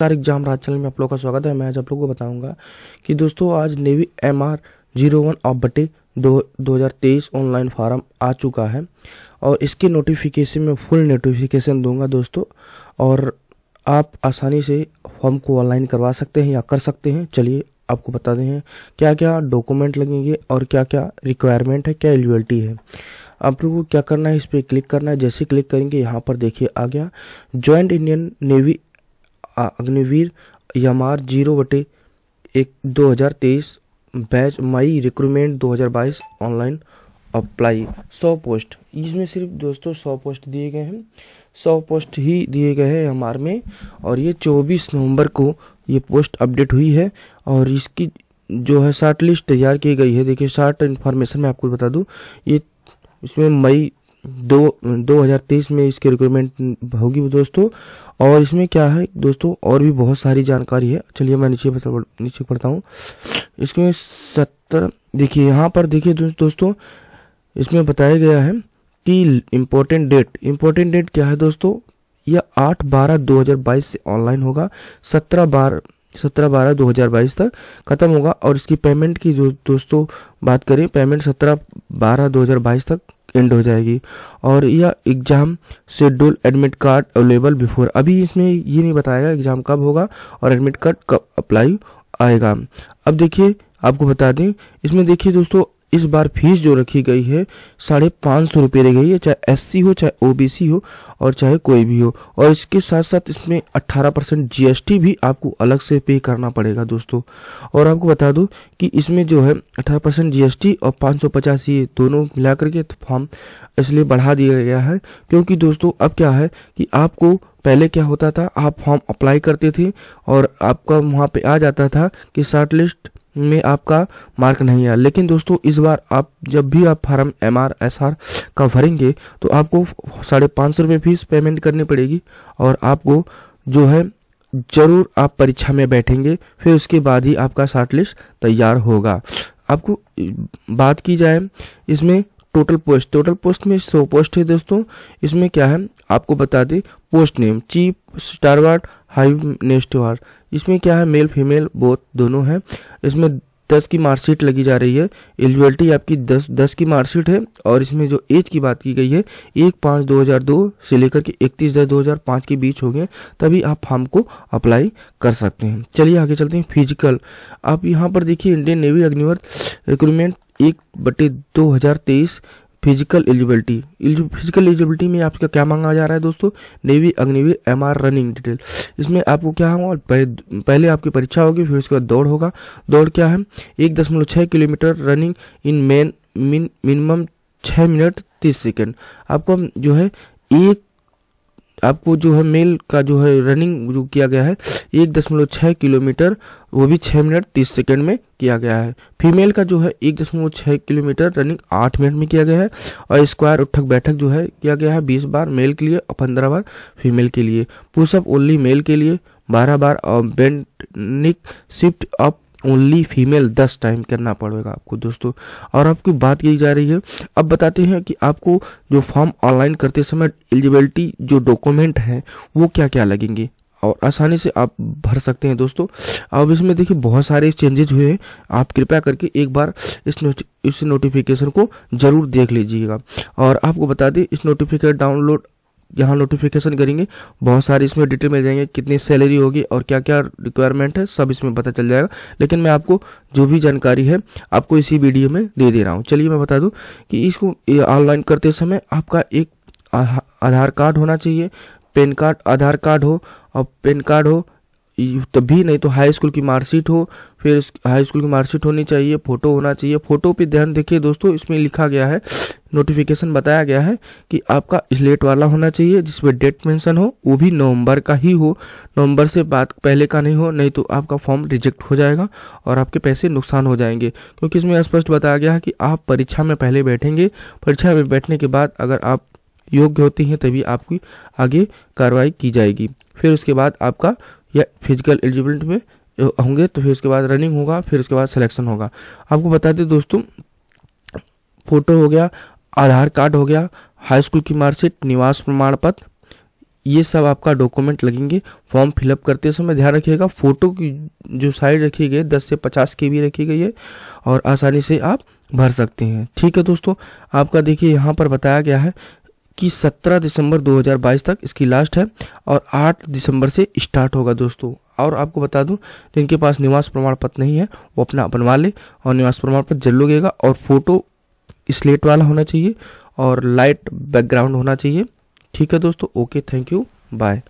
नमस्कार एग्जाम राज चैनल में आप लोग का स्वागत है मैं आज आप लोगों को बताऊंगा कि दोस्तों आज Navy M R zero one of बटे दो दो हज़ार तेईस ऑनलाइन फॉर्म आ चुका है और इसके नोटिफिकेशन में फुल नोटिफिकेशन दूंगा दोस्तों और आप आसानी से फॉर्म को ऑनलाइन करवा सकते हैं या कर सकते हैं चलिए आपको बता दें क्या क्या डॉक्यूमेंट लगेंगे और क्या क्या रिक्वायरमेंट है क्या एलिजिबिलिटी है आप लोगों को क्या करना है इस पर क्लिक करना है जैसे क्लिक करेंगे यहाँ पर देखिए आ गया joint Indian Navy Agniveer MR zero बटे एक दो हज़ार तेईस बैच मई रिक्रूटमेंट दो हज़ार बाईस ऑनलाइन अप्लाई सौ पोस्ट इसमें सिर्फ दोस्तों सौ पोस्ट दिए गए हैं सौ पोस्ट ही दिए गए हैं हमार में और ये चौबीस नवंबर को ये पोस्ट अपडेट हुई है और इसकी जो है शार्ट लिस्ट तैयार की गई है देखिए शार्ट इन्फॉर्मेशन मैं आपको बता दूं ये इसमें मई दो 2023 में इसकी रिक्वायरमेंट होगी दोस्तों और इसमें क्या है दोस्तों और भी बहुत सारी जानकारी है चलिए मैं नीचे मतलब नीचे पढ़ता हूँ इसमें सत्तर देखिए यहाँ पर देखिए दोस्तों इसमें बताया गया है कि इम्पोर्टेंट डेट इम्पोर्टेंट डेट क्या है दोस्तों यह आठ बारह दो हजार बाईस से ऑनलाइन होगा सत्रह बारह सत्रह बारह दो हजार बाईस तक खत्म होगा और इसकी पेमेंट की जो दो, दोस्तों बात करें पेमेंट सत्रह बारह दो हजार बाईस तक एंड हो जाएगी और यह exam schedule admit card available before अभी इसमें ये नहीं बताएगा एग्ज़ाम कब होगा और एडमिट कार्ड कब अप्लाई आएगा अब देखिए आपको बता दें इसमें देखिए दोस्तों इस बार फीस जो रखी गई है साढ़े पाँच सौ रुपये रह गई है चाहे एससी हो चाहे ओबीसी हो और चाहे कोई भी हो और इसके साथ साथ इसमें अट्ठारह परसेंट जी भी आपको अलग से पे करना पड़ेगा दोस्तों और आपको बता दूँ कि इसमें जो है अट्ठारह परसेंट जी और पाँच सौ पचास ये दोनों मिला करके तो फॉर्म इसलिए बढ़ा दिया गया है क्योंकि दोस्तों अब क्या है कि आपको पहले क्या होता था आप फॉर्म अप्लाई करते थे और आपका वहाँ पे आ जाता था कि शार्ट लिस्ट में आपका मार्क नहीं आया लेकिन दोस्तों इस बार आप जब भी आप form M R S R का भरेंगे तो आपको साढ़े पाँच सौ रुपये फीस पेमेंट करनी पड़ेगी और आपको जो है जरूर आप परीक्षा में बैठेंगे फिर उसके बाद ही आपका शार्ट लिस्ट तैयार होगा आपको बात की जाए इसमें टोटल पोस्ट टोटल पोस्ट में सौ पोस्ट है दोस्तों इसमें क्या है आपको बता दें post name chief steward hygienist ward इसमें क्या है मेल फीमेल बोथ दोनों है इसमें दस की मार्कशीट लगी जा रही है एलिजिबिलिटी आपकी दस दस की मार्कशीट है और इसमें जो एज की बात की गई है एक पाँच दो हज़ार दो से लेकर के इकतीस दस दो हज़ार पाँच के बीच हो गए तभी आप फॉर्म को अप्लाई कर सकते हैं चलिए आगे चलते हैं फिजिकल आप यहाँ पर देखिए इंडियन नेवी अग्निवर्थ रिक्रूटमेंट एक बटे दो हज़ार तेईस फिजिकल एलिजिबिलिटी फिजिकल एलिजिबिलिटी में आपका क्या मांगा जा रहा है दोस्तों Navy Agniveer M R running detail इसमें आपको क्या होगा पहले आपकी परीक्षा होगी फिर उसके बाद दौड़ होगा दौड़ क्या है एक दशमलव छः kilometre running in men minimum छः मिनट तीस सेकेंड आपको जो है एक आपको जो है मेल का जो है रनिंग जो किया गया है एक दशमलव छः किलोमीटर वो भी छः मिनट तीस सेकेंड में किया गया है फीमेल का जो है एक दशमलव छः किलोमीटर रनिंग आठ मिनट में किया गया है और स्क्वायर उठक बैठक जो है किया गया है बीस बार मेल के लिए और पंद्रह बार फीमेल के लिए पुशअप ओनली मेल के लिए बारह बार और bent knee sit up only female दस टाइम करना पड़ेगा आपको दोस्तों और आपकी बात की जा रही है अब बताते हैं कि आपको जो फॉर्म ऑनलाइन करते समय एलिजिबिलिटी जो डॉक्यूमेंट है वो क्या क्या लगेंगे और आसानी से आप भर सकते हैं दोस्तों अब इसमें देखिए बहुत सारे चेंजेज हुए हैं आप कृपया करके एक बार इस नोटि, इस नोटिफिकेशन को जरूर देख लीजिएगा और आपको बता दें इस नोटिफिकेशन डाउनलोड यहाँ नोटिफिकेशन करेंगे बहुत सारी इसमें डिटेल मिल जाएंगे कितनी सैलरी होगी और क्या क्या रिक्वायरमेंट है सब इसमें पता चल जाएगा लेकिन मैं आपको जो भी जानकारी है आपको इसी वीडियो में दे दे रहा हूँ चलिए मैं बता दूँ कि इसको ऑनलाइन करते समय आपका एक आधार कार्ड होना चाहिए पेन कार्ड आधार कार्ड हो और पेन कार्ड हो तभी तो नहीं तो हाई स्कूल की मार्कशीट हो फिर हाई स्कूल की मार्कशीट होनी चाहिए फोटो होना चाहिए फोटो पे ध्यान देखिए दोस्तों इसमें लिखा गया है नोटिफिकेशन बताया गया है कि आपका स्लेट वाला होना चाहिए जिसमें डेट मेंशन हो वो भी नवंबर का ही हो नवंबर से बात पहले का नहीं हो नहीं तो आपका फॉर्म रिजेक्ट हो जाएगा और आपके पैसे नुकसान हो जाएंगे क्योंकि इसमें स्पष्ट बताया गया है कि आप परीक्षा में पहले बैठेंगे परीक्षा में बैठने के बाद अगर आप योग्य होती हैं तभी आपकी आगे कार्रवाई की जाएगी फिर उसके बाद आपका या फिजिकल एलिजिबिलिटी में होंगे तो फिर उसके बाद रनिंग होगा फिर उसके बाद सिलेक्शन होगा आपको बता दें दोस्तों फोटो हो गया आधार कार्ड हो गया हाई स्कूल की मार्कशीट निवास प्रमाण पत्र ये सब आपका डॉक्यूमेंट लगेंगे फॉर्म फिलअप करते समय ध्यान रखिएगा फ़ोटो की जो साइड रखी गई दस से पचास के भी रखी गई है और आसानी से आप भर सकते हैं ठीक है दोस्तों आपका देखिए यहाँ पर बताया गया है कि 17 दिसंबर 2022 तक इसकी लास्ट है और 8 दिसंबर से स्टार्ट होगा दोस्तों और आपको बता दूं जिनके पास निवास प्रमाण पत्र नहीं है वो अपना बनवा ले और निवास प्रमाण पत्र जल लगेगा और फोटो स्लेट वाला होना चाहिए और लाइट बैकग्राउंड होना चाहिए ठीक है दोस्तों ओके थैंक यू बाय